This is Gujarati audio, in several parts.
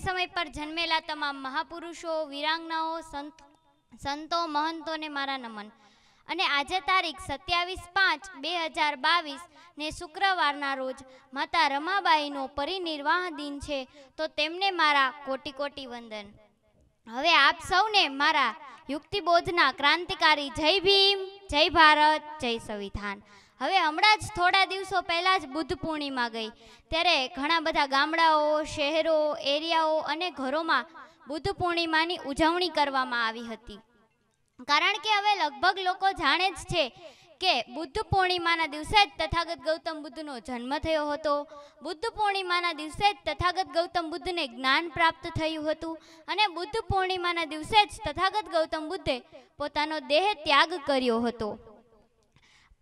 સમય સમય પર જન્મેલા તમામ મહાપુરુષો વિરાંગનાઓ સંત સંતો મહંતોને મારા નમન અને આજે તારીખ સત્યાવીસ પાંચ બે હજાર બાવીસ ને શુક્રવારના રોજ માતા રમાબાઈનો પરિનિર્વાહ દિન છે તો તેમને મારા કોટી કોટી વંદન હવે આપ સૌને મારા યુક્તિબોધના ક્રાંતિકારી જય ભીમ જય ભારત જય સંવિધાન હવે હમણાં જ થોડા દિવસો પહેલાં જ બુદ્ધ પૂર્ણિમા ગઈ ત્યારે ઘણા બધા ગામડાઓ શહેરો એરિયાઓ અને ઘરોમાં બુદ્ધ પૂર્ણિમાની ઉજવણી કરવામાં આવી હતી કારણ કે હવે લગભગ લોકો જાણે જ છે કે બુદ્ધ પૂર્ણિમાના દિવસે જ તથાગત ગૌતમ બુદ્ધનો જન્મ થયો હતો બુદ્ધ પૂર્ણિમાના દિવસે જ તથાગત ગૌતમ બુદ્ધને જ્ઞાન પ્રાપ્ત થયું હતું અને બુદ્ધ પૂર્ણિમાના દિવસે જ તથાગત ગૌતમ બુદ્ધે પોતાનો દેહ ત્યાગ કર્યો હતો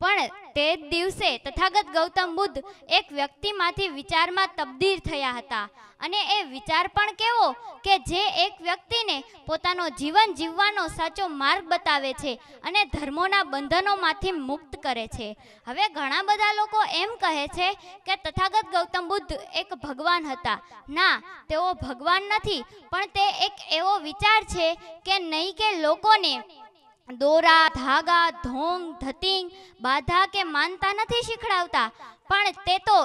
પણ તે જ દિવસે તથાગત ગૌતમ બુદ્ધ એક વ્યક્તિમાંથી વિચારમાં તબદીર થયા હતા અને એ વિચાર પણ કેવો કે જે એક વ્યક્તિને પોતાનો જીવન જીવવાનો સાચો માર્ગ બતાવે છે અને ધર્મોના બંધનોમાંથી મુક્ત કરે છે હવે ઘણા બધા લોકો એમ કહે છે કે તથાગત ગૌતમ બુદ્ધ એક ભગવાન હતા ના તેઓ ભગવાન નથી પણ તે એક એવો વિચાર છે કે નહીં કે લોકોને દોરા ધાગા ધોંગ ધતિંગ બાધા કે માનતા નથી શીખડાવતા પણ તે તો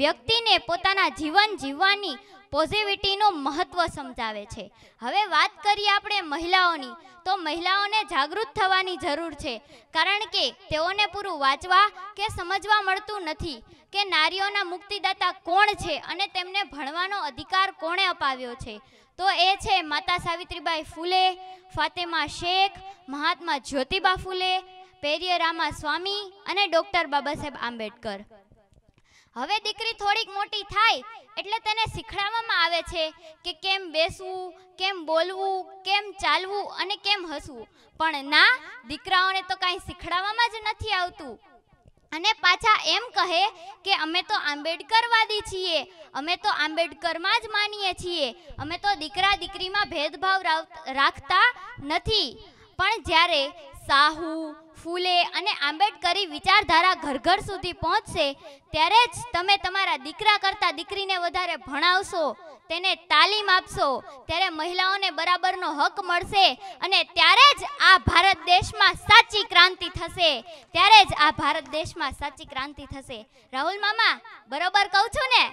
વ્યક્તિને પોતાના જીવન જીવવાની પોઝિટિવિટીનું મહત્ત્વ સમજાવે છે હવે વાત કરીએ આપણે મહિલાઓની તો મહિલાઓને જાગૃત થવાની જરૂર છે કારણ કે તેઓને પૂરું વાંચવા કે સમજવા મળતું નથી કે નારીઓના મુક્તિદાતા કોણ છે અને તેમને ભણવાનો અધિકાર કોણે અપાવ્યો છે તો એ છે માતા સાવિત્રીબાઈ ફૂલે ફાતેમા શેખ મહાત્મા જ્યોતિબા ફૂલે પેરિય રામા સ્વામી અને ડૉક્ટર બાબા સાહેબ આંબેડકર હવે દીકરી થોડીક મોટી થાય એટલે તેને શીખડાવવામાં આવે છે કે કેમ બેસવું કેમ બોલવું કેમ ચાલવું અને કેમ હસવું પણ ના દીકરાઓને તો કાંઈ શીખડાવવામાં જ નથી આવતું અને પાછા એમ કહે કે અમે તો આંબેડકરવાદી છીએ અમે તો આંબેડકરમાં જ માનીએ છીએ અમે તો દીકરા દીકરીમાં ભેદભાવ રાખતા નથી પણ જ્યારે સાહુ ફૂલે અને આંબેડકરી વિચારધારા ઘર ઘર સુધી પહોંચશે ત્યારે જ તમે તમારા દીકરા કરતાં દીકરીને વધારે ભણાવશો તેને તાલીમ આપશો ત્યારે મહિલાઓને બરાબરનો હક મળશે અને ત્યારે જ આ ભારત દેશમાં સાચી ક્રાંતિ થશે ત્યારે જ આ ભારત દેશમાં સાચી ક્રાંતિ થશે રાહુલ મામા બરોબર કહું છું ને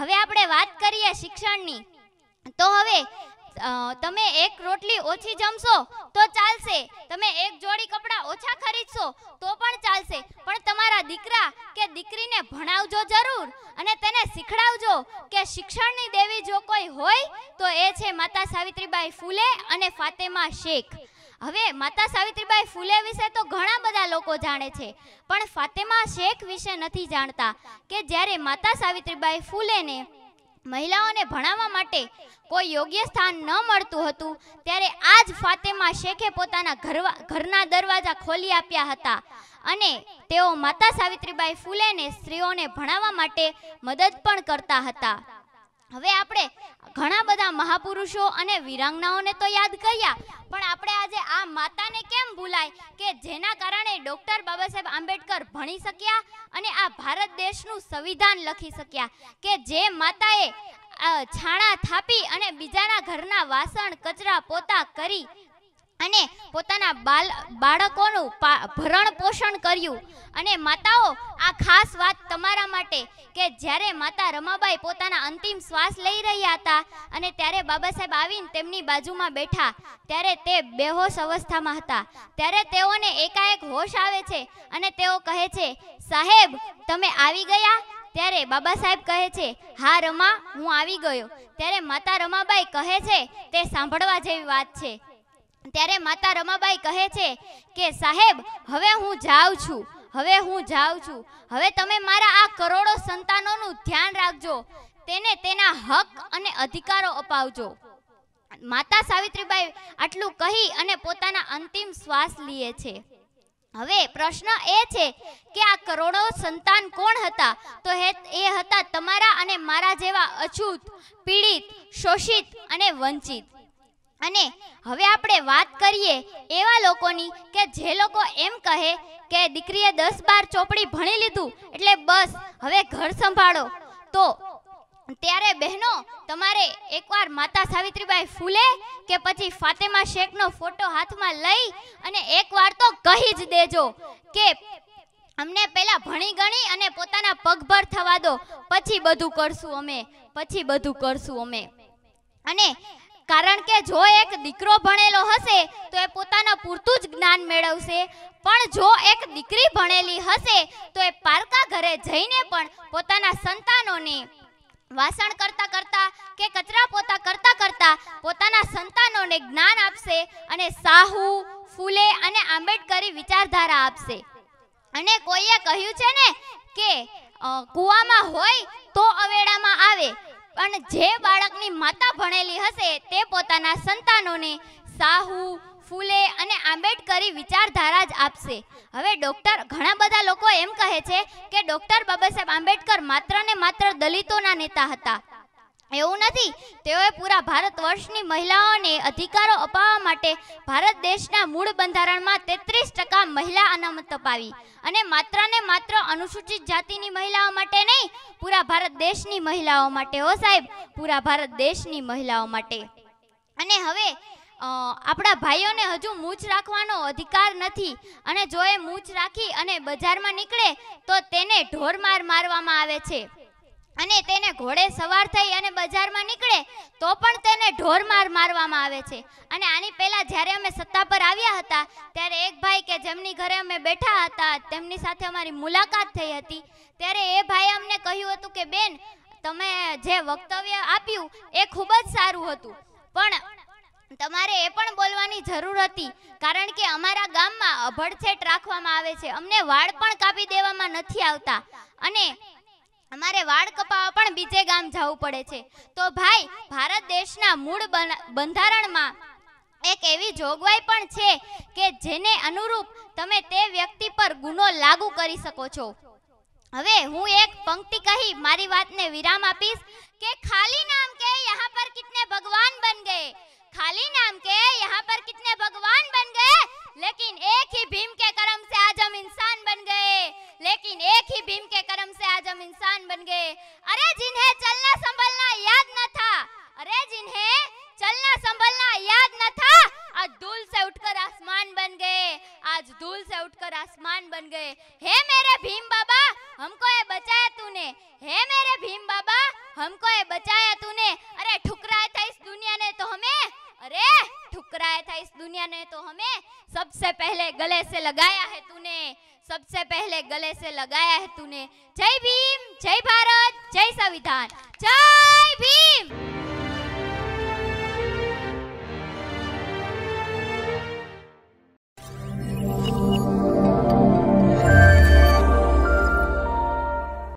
હવે આપણે વાત કરીએ શિક્ષણની તો હવે તમે એક રોટલી ઓછી જમશો તો ચાલશે તમે એક જોડી કપડાં ઓછા ખરીદશો તો પણ ચાલશે પણ તમારા દીકરા કે દીકરીને ભણાવજો જરૂર અને તેને શીખડાવજો કે શિક્ષણની દેવી જો કોઈ હોય તો એ છે માતા સાવિત્રીબાઈ ફૂલે અને ફાતેમા શેખ હવે માતા સાવિત્રીબાઈ ફૂલે વિશે તો ઘણા બધા લોકો જાણે છે પણ ફાતેમા શેખ વિશે નથી જાણતા કે જ્યારે માતા સાવિત્રીબાઈ ફૂલેને મહિલાઓને ભણાવવા માટે કોઈ યોગ્ય સ્થાન ન મળતું હતું ત્યારે આ જ ફાતેમા શેખે પોતાના ઘરના દરવાજા ખોલી આપ્યા હતા અને તેઓ માતા સાવિત્રીબાઈ ફૂલેને સ્ત્રીઓને ભણાવવા માટે મદદ પણ કરતા હતા હવે આપણે ઘણા બધા મહાપુરુષો અને વિરાંગનાઓને તો યાદ કર્યા પણ આપણે આજે આ માતાને કેમ ભૂલાય કે જેના કારણે ડૉક્ટર બાબા સાહેબ આંબેડકર ભણી શક્યા અને આ ભારત દેશનું સંવિધાન લખી શક્યા કે જે માતાએ છાણા થાપી અને બીજાના ઘરના વાસણ કચરા પોતા કરી અને પોતાના બાલ બાળકોનું ભરણ પોષણ કર્યું અને માતાઓ આ ખાસ વાત તમારા માટે કે જ્યારે માતા રમાબાઈ પોતાના અંતિમ શ્વાસ લઈ રહ્યા હતા અને ત્યારે બાબા સાહેબ આવીને તેમની બાજુમાં બેઠા ત્યારે તે બેહોશ અવસ્થામાં હતા ત્યારે તેઓને એકાએક હોશ આવે છે અને તેઓ કહે છે સાહેબ તમે આવી ગયા ત્યારે બાબા સાહેબ કહે છે હા રમા હું આવી ગયો ત્યારે માતા રમાબાઈ કહે છે તે સાંભળવા જેવી વાત છે ત્યારે માતા રમાબાઈ કહે છે કે સાહેબ હવે હું જાઉં છું હવે હું જાઉં છું હવે તમે મારા આ કરોડો સંતાનોનું ધ્યાન રાખજો તેને તેના હક અને અધિકારો અપાવજો માતા સાવિત્રીબાઈ આટલું કહી અને પોતાના અંતિમ શ્વાસ લીએ છે હવે પ્રશ્ન એ છે કે આ કરોડો સંતાન કોણ હતા તો એ હતા તમારા અને મારા જેવા અછૂત પીડિત શોષિત અને વંચિત અને હવે આપણે વાત કરીએ એવા લોકોની કે જે લોકો એમ કહે કે દીકરીએ દસ બાર ચોપડી ભણી લીધું એટલે બસ હવે ઘર સંભાળો તો ત્યારે બહેનો તમારે એકવાર માતા સાવિત્રીબાઈ ફૂલે કે પછી ફાતેમા શેખનો ફોટો હાથમાં લઈ અને એકવાર તો કહી જ દેજો કે અમને પહેલા ભણી ગણી અને પોતાના પગભર થવા દો પછી બધું કરશું અમે પછી બધું કરશું અમે અને કારણ કે જો એક દીકરો ભણેલો હશે તો એ પોતાના પૂરતું જ જ્ઞાન મેળવશે પણ જો એક દીકરી ભણેલી હશે તો એ પારકા ઘરે જઈને પણ પોતાના સંતાનોને વાસણ કરતા કરતા કે કચરા પોતા કરતા કરતા પોતાના સંતાનોને જ્ઞાન આપશે અને સાહુ ફૂલે અને આંબેડકરી વિચારધારા આપશે અને કોઈએ કહ્યું છે ને કે કૂવામાં હોય તો અવેડામાં આવે પણ જે બાળકની માતા ભણેલી હશે તે પોતાના સંતાનોને સાહુ ફૂલે અને આંબેડકરી વિચારધારા જ આપશે હવે ડૉક્ટર ઘણા બધા લોકો એમ કહે છે કે ડૉક્ટર બાબા સાહેબ આંબેડકર માત્ર ને માત્ર દલિતોના નેતા હતા એવું નથી તેઓએ પૂરા ભારત વર્ષની મહિલાઓને અધિકારો અપાવવા માટે ભારત દેશના મૂળ બંધારણમાં તેત્રીસ ટકા મહિલા અનામત અપાવી અને માત્ર ને માત્ર અનુસૂચિત જાતિની મહિલાઓ માટે નહીં પૂરા ભારત દેશની મહિલાઓ માટે હો સાહેબ પૂરા ભારત દેશની મહિલાઓ માટે અને હવે આપણા ભાઈઓને હજુ મૂછ રાખવાનો અધિકાર નથી અને જો એ મૂછ રાખી અને બજારમાં નીકળે તો તેને ઢોરમાર મારવામાં આવે છે અને તેને ઘોડે સવાર થઈ અને બજારમાં નીકળે તો પણ તેને ઢોર માર મારવામાં આવે છે અને આની પહેલાં જ્યારે અમે સત્તા પર આવ્યા હતા ત્યારે એક ભાઈ કે જેમની ઘરે અમે બેઠા હતા તેમની સાથે અમારી મુલાકાત થઈ હતી ત્યારે એ ભાઈ અમને કહ્યું હતું કે બેન તમે જે વક્તવ્ય આપ્યું એ ખૂબ જ સારું હતું પણ તમારે એ પણ બોલવાની જરૂર હતી કારણ કે અમારા ગામમાં અભડછેટ રાખવામાં આવે છે અમને વાળ પણ કાપી દેવામાં નથી આવતા અને અમારે વાળ કપાવવા પણ બીજે ગામ જવું પડે છે તો ભાઈ ભારત દેશના મૂળ બંધારણમાં એક એવી જોગવાઈ પણ છે કે જેને અનુરૂપ તમે તે વ્યક્તિ પર ગુનો લાગુ કરી શકો છો હવે હું એક પંક્તિ કહી મારી વાતને વિરામ આપીશ કે ખાલી નામ કે યહાં પર કિતને ભગવાન બન ગયે खाली नाम के यहाँ पर कितने भगवान बन गए लेकिन एक ही भीम के कर्म से आज हम इंसान बन गए लेकिन एक ही भीम के कर्म से आज हम इंसान बन गए अरे जिन्हें चलना संभलना याद न था अरे जिन्हें चलना संभलना याद न था आज धूल से उठकर आसमान बन गए आज धूल से उठकर आसमान बन गए हे मेरे भीम बाबा हमको ये बचाया तूने हे मेरे भीम बाबा हमको ये बचाया तूने था इस दुनिया ने तो हमें सबसे पहले गले से लगाया है तूने सबसे पहले गले से लगाया है तूने जय भीम जय भारत जय संविधान जय भीम